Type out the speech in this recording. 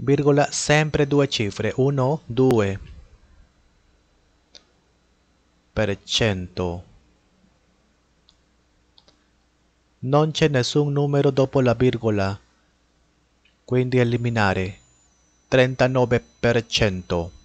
virgola sempre due cifre 1 2 per cento non c'è nessun numero dopo la virgola quindi eliminare 39 per cento